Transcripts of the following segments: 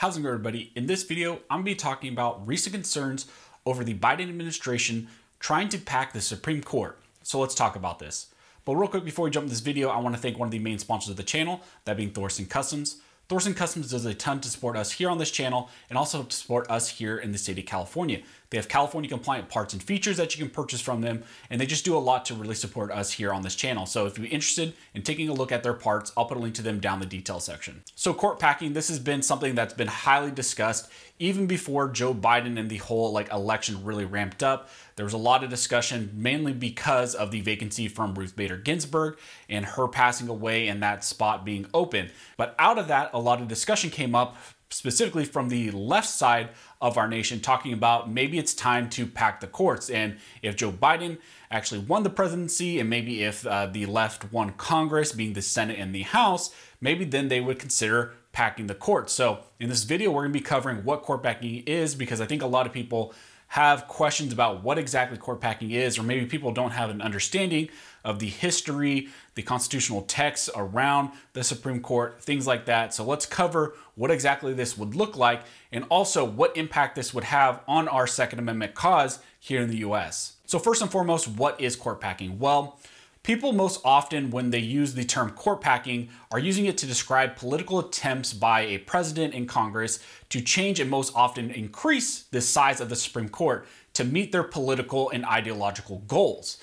How's it going everybody? In this video, I'm gonna be talking about recent concerns over the Biden administration trying to pack the Supreme Court. So let's talk about this. But real quick before we jump into this video, I wanna thank one of the main sponsors of the channel, that being Thorson Customs. Thorson Customs does a ton to support us here on this channel and also to support us here in the state of California. They have California compliant parts and features that you can purchase from them, and they just do a lot to really support us here on this channel. So if you're interested in taking a look at their parts, I'll put a link to them down the detail section. So court packing, this has been something that's been highly discussed even before Joe Biden and the whole like election really ramped up. There was a lot of discussion, mainly because of the vacancy from Ruth Bader Ginsburg and her passing away and that spot being open. But out of that, a lot of discussion came up specifically from the left side of our nation talking about maybe it's time to pack the courts and if joe biden actually won the presidency and maybe if uh, the left won congress being the senate and the house maybe then they would consider packing the courts so in this video we're going to be covering what court packing is because i think a lot of people have questions about what exactly court packing is, or maybe people don't have an understanding of the history, the constitutional texts around the Supreme Court, things like that. So let's cover what exactly this would look like and also what impact this would have on our Second Amendment cause here in the US. So, first and foremost, what is court packing? Well, People most often, when they use the term court packing, are using it to describe political attempts by a president in Congress to change and most often increase the size of the Supreme Court to meet their political and ideological goals.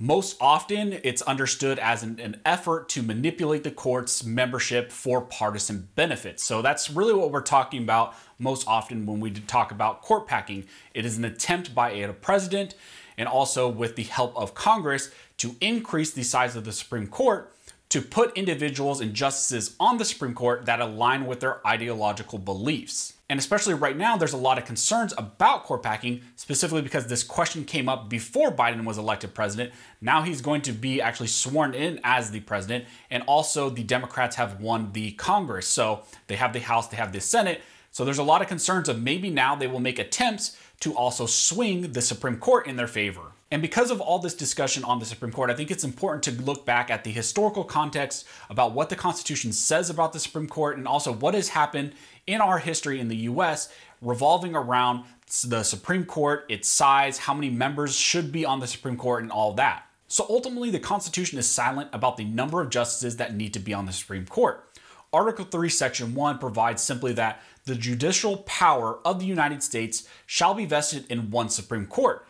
Most often, it's understood as an, an, effort to manipulate the court's membership for partisan benefits. So that's really what we're talking about most often when we talk about court packing. It is an attempt by a president and also with the help of Congress to increase the size of the Supreme Court to put individuals and justices on the Supreme Court that align with their ideological beliefs. And especially right now, there's a lot of concerns about court packing, specifically because this question came up before Biden was elected president. Now he's going to be actually sworn in as the president. And also, the Democrats have won the Congress. So they have the House, they have the Senate. So there's a lot of concerns of maybe now they will make attempts to also swing the Supreme Court in their favor. And because of all this discussion on the Supreme Court, I think it's important to look back at the historical context about what the Constitution says about the Supreme Court and also what has happened in our history in the US revolving around the Supreme Court, its size, how many members should be on the Supreme Court, and all that. So ultimately, the Constitution is silent about the number of justices that need to be on the Supreme Court. Article 3, Section 1 provides simply that the judicial power of the United States shall be vested in one Supreme Court,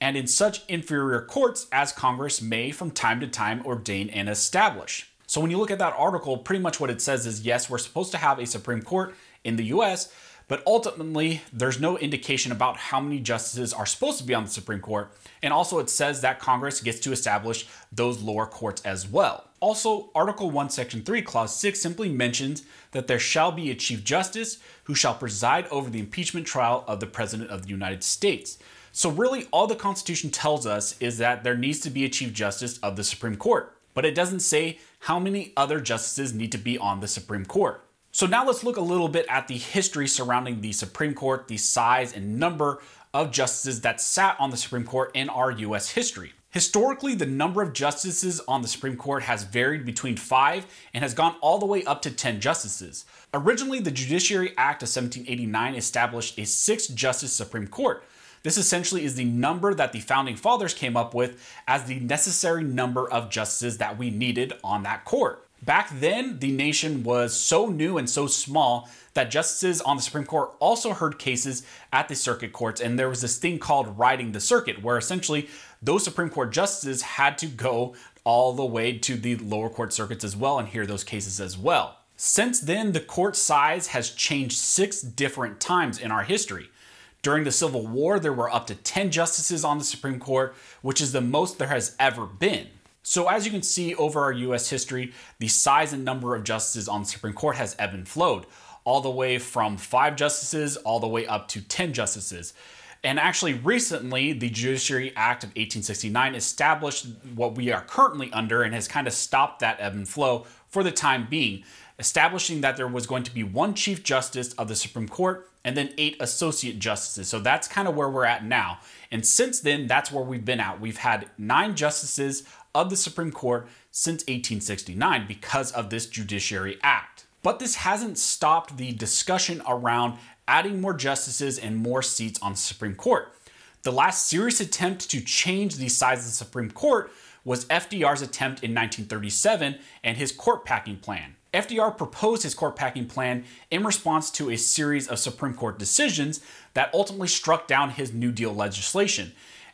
and in such inferior courts as Congress may from time to time ordain and establish. So when you look at that article, pretty much what it says is yes, we're supposed to have a Supreme Court in the US, but ultimately, there's no indication about how many justices are supposed to be on the Supreme Court. And also, it says that Congress gets to establish those lower courts as well. Also, Article 1, Section 3, Clause 6 simply mentions that there shall be a Chief Justice who shall preside over the impeachment trial of the President of the United States. So, really, all the Constitution tells us is that there needs to be a Chief Justice of the Supreme Court, but it doesn't say how many other justices need to be on the Supreme Court. So, now let's look a little bit at the history surrounding the Supreme Court, the size and number of justices that sat on the Supreme Court in our US history. Historically, the number of justices on the Supreme Court has varied between five and has gone all the way up to 10 justices. Originally, the Judiciary Act of 1789 established a six justice Supreme Court. This essentially is the number that the founding fathers came up with as the necessary number of justices that we needed on that court. Back then, the nation was so new and so small that justices on the Supreme Court also heard cases at the circuit courts, and there was this thing called riding the circuit, where essentially those Supreme Court justices had to go all the way to the lower court circuits as well and hear those cases as well. Since then, the court size has changed six different times in our history. During the Civil War, there were up to 10 justices on the Supreme Court, which is the most there has ever been. So as you can see over our US history, the size and number of justices on the Supreme Court has ebbed and flowed, all the way from five justices all the way up to 10 justices. And actually, recently, the Judiciary Act of 1869 established what we are currently under and has kind of stopped that ebb and flow for the time being, establishing that there was going to be one Chief Justice of the Supreme Court and then eight associate justices. So that's kind of where we're at now. And since then, that's where we've been at. We've had nine justices of the Supreme Court since 1869 because of this Judiciary Act. But this hasn't stopped the discussion around adding more justices and more seats on the Supreme Court. The last serious attempt to change the size of the Supreme Court was FDR's attempt in 1937 and his court packing plan. FDR proposed his court packing plan in response to a series of Supreme Court decisions that ultimately struck down his New Deal legislation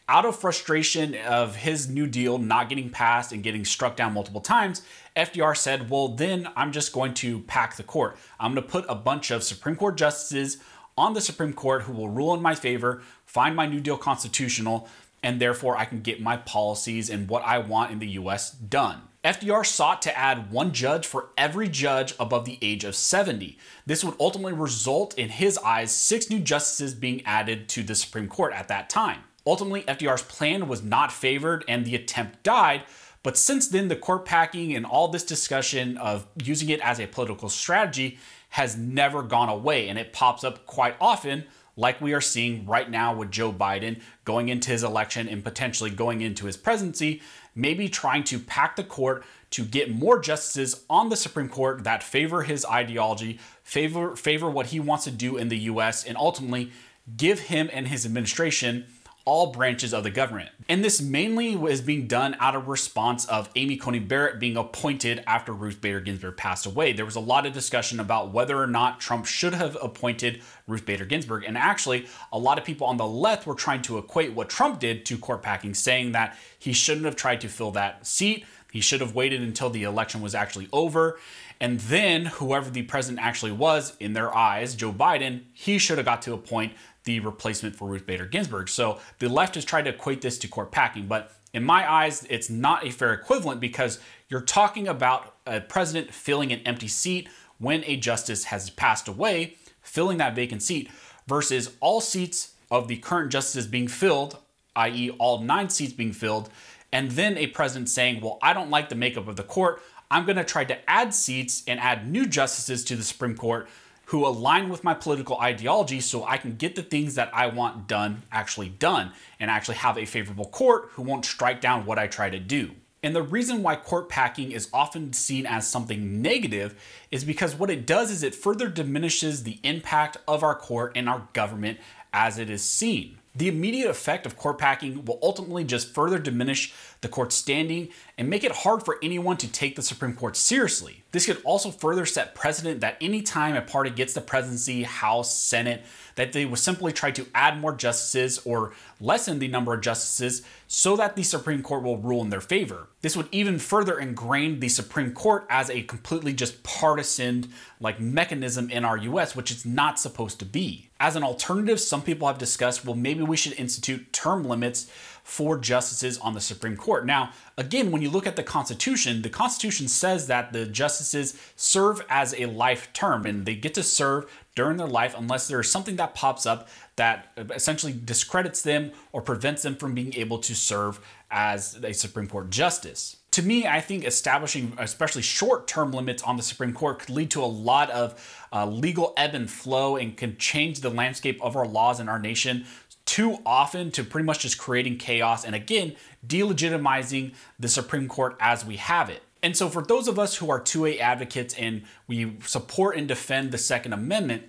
out of frustration of his New Deal not getting passed and getting struck down multiple times, FDR said, well, then I'm just going to pack the court. I'm going to put a bunch of Supreme Court justices on the Supreme Court who will rule in my favor, find my New Deal constitutional, and therefore I can get my policies and what I want in the US done. FDR sought to add one judge for every judge above the age of 70. This would ultimately result, in his eyes, six new justices being added to the Supreme Court at that time. Ultimately, FDR's plan was not favored and the attempt died. But since then, the court packing and all this discussion of using it as a political strategy has never gone away, and it pops up quite often, like we are seeing right now with Joe Biden going into his election and potentially going into his presidency, maybe trying to pack the court to get more justices on the Supreme Court that favor his ideology, favor favor what he wants to do in the US and ultimately give him and his administration all branches of the government. And this mainly was being done out of response of Amy Coney Barrett being appointed after Ruth Bader Ginsburg passed away. There was a lot of discussion about whether or not Trump should have appointed Ruth Bader Ginsburg. And actually, a lot of people on the left were trying to equate what Trump did to court packing, saying that he shouldn't have tried to fill that seat. He should have waited until the election was actually over. And then whoever the president actually was, in their eyes, Joe Biden, he should have got to appoint the replacement for Ruth Bader Ginsburg. So the left has tried to equate this to court packing, but in my eyes, it's not a fair equivalent because you're talking about a president filling an empty seat when a justice has passed away, filling that vacant seat, versus all seats of the current justices being filled, i.e., all nine seats being filled, and then a president saying, Well, I don't like the makeup of the court. I'm going to try to add seats and add new justices to the Supreme Court who align with my political ideology so I can get the things that I want done actually done and actually have a favorable court who won't strike down what I try to do. And the reason why court packing is often seen as something negative is because what it does is it further diminishes the impact of our court and our government as it is seen. The immediate effect of court packing will ultimately just further diminish the court's standing and make it hard for anyone to take the Supreme Court seriously. This could also further set precedent that anytime a party gets the presidency, House, Senate, that they will simply try to add more justices or lessen the number of justices so that the Supreme Court will rule in their favor. This would even further engrain the Supreme Court as a completely just partisan like mechanism in our US, which it's not supposed to be. As an alternative, some people have discussed, well, maybe we should institute term limits Four justices on the Supreme Court. Now, again, when you look at the Constitution, the Constitution says that the justices serve as a life term and they get to serve during their life unless there is something that pops up that essentially discredits them or prevents them from being able to serve as a Supreme Court justice to me, I think establishing especially short term limits on the Supreme Court could lead to a lot of uh, legal ebb and flow and can change the landscape of our laws in our nation too often to pretty much just creating chaos and again, delegitimizing the Supreme Court as we have it. And so, for those of us who are 2A advocates and we support and defend the Second Amendment,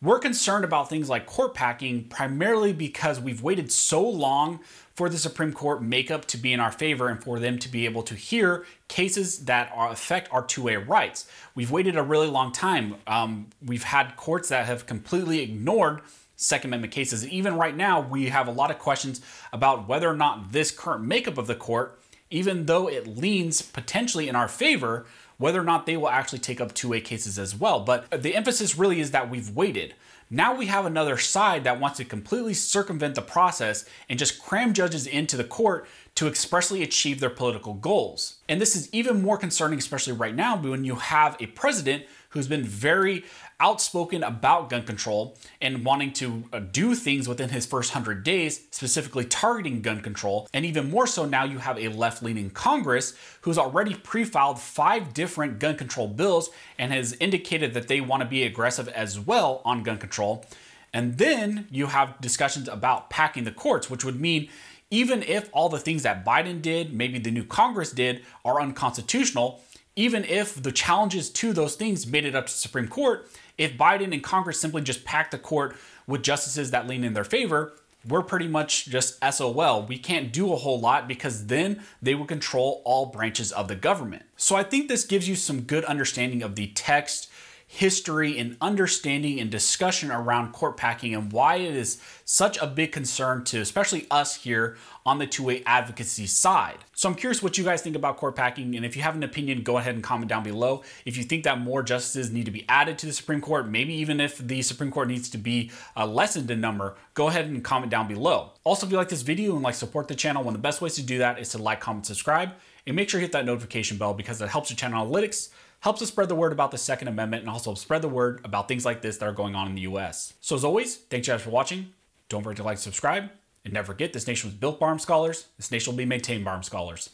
we're concerned about things like court packing primarily because we've waited so long for the Supreme Court makeup to be in our favor and for them to be able to hear cases that are, affect our 2A rights. We've waited a really long time. Um, we've had courts that have completely ignored Second Amendment cases. And even right now, we have a lot of questions about whether or not this current makeup of the court, even though it leans potentially in our favor, whether or not they will actually take up 2A cases as well. But the emphasis really is that we've waited. Now we have another side that wants to completely circumvent the process and just cram judges into the court to expressly achieve their political goals. And this is even more concerning, especially right now, when you have a president who's been very outspoken about gun control and wanting to uh, do things within his first 100 days, specifically targeting gun control. And even more so, now you have a left leaning Congress who's already pre filed five different gun control bills and has indicated that they want to be aggressive as well on gun control. And then you have discussions about packing the courts, which would mean even if all the things that Biden did, maybe the new Congress did, are unconstitutional, even if the challenges to those things made it up to Supreme Court, if Biden and Congress simply just packed the court with justices that lean in their favor, we're pretty much just SOL. We can't do a whole lot because then they would control all branches of the government. So I think this gives you some good understanding of the text history and understanding and discussion around court packing and why it is such a big concern to especially us here on the two-way advocacy side. So I'm curious what you guys think about court packing and if you have an opinion, go ahead and comment down below. If you think that more justices need to be added to the Supreme Court, maybe even if the Supreme Court needs to be uh, lessened in number, go ahead and comment down below. Also, if you like this video and like support the channel, one of the best ways to do that is to like, comment, subscribe, and make sure you hit that notification bell because it helps your channel analytics, helps us spread the word about the Second Amendment, and also spread the word about things like this that are going on in the US. So as always, thanks you guys for watching. Don't forget to like, subscribe, and never forget this nation was built by armed scholars. This nation will be maintained by armed scholars.